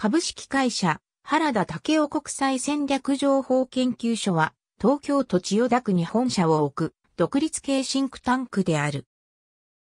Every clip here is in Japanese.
株式会社、原田武雄国際戦略情報研究所は、東京都千代田区に本社を置く、独立系シンクタンクである。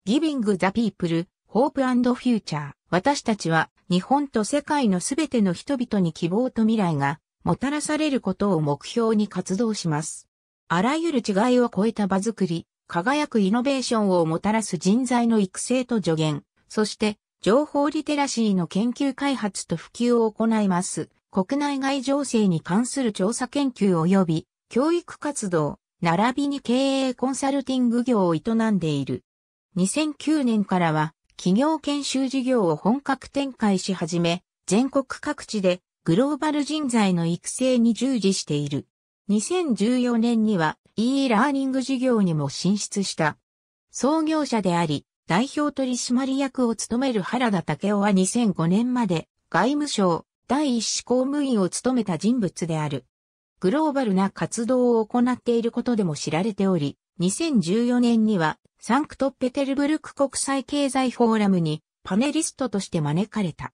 Giving the People, Hope and Future。私たちは、日本と世界のすべての人々に希望と未来が、もたらされることを目標に活動します。あらゆる違いを超えた場づくり、輝くイノベーションをもたらす人材の育成と助言、そして情報リテラシーの研究開発と普及を行います。国内外情勢に関する調査研究及び教育活動、並びに経営コンサルティング業を営んでいる。2009年からは企業研修事業を本格展開し始め、全国各地でグローバル人材の育成に従事している。2014年には e ラーニング事業にも進出した。創業者であり、代表取締役を務める原田武雄は2005年まで外務省第一子公務員を務めた人物である。グローバルな活動を行っていることでも知られており、2014年にはサンクトペテルブルク国際経済フォーラムにパネリストとして招かれた。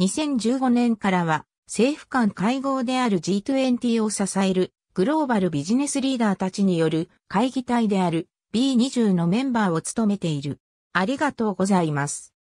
2015年からは政府間会合である G20 を支えるグローバルビジネスリーダーたちによる会議体である B20 のメンバーを務めている。ありがとうございます。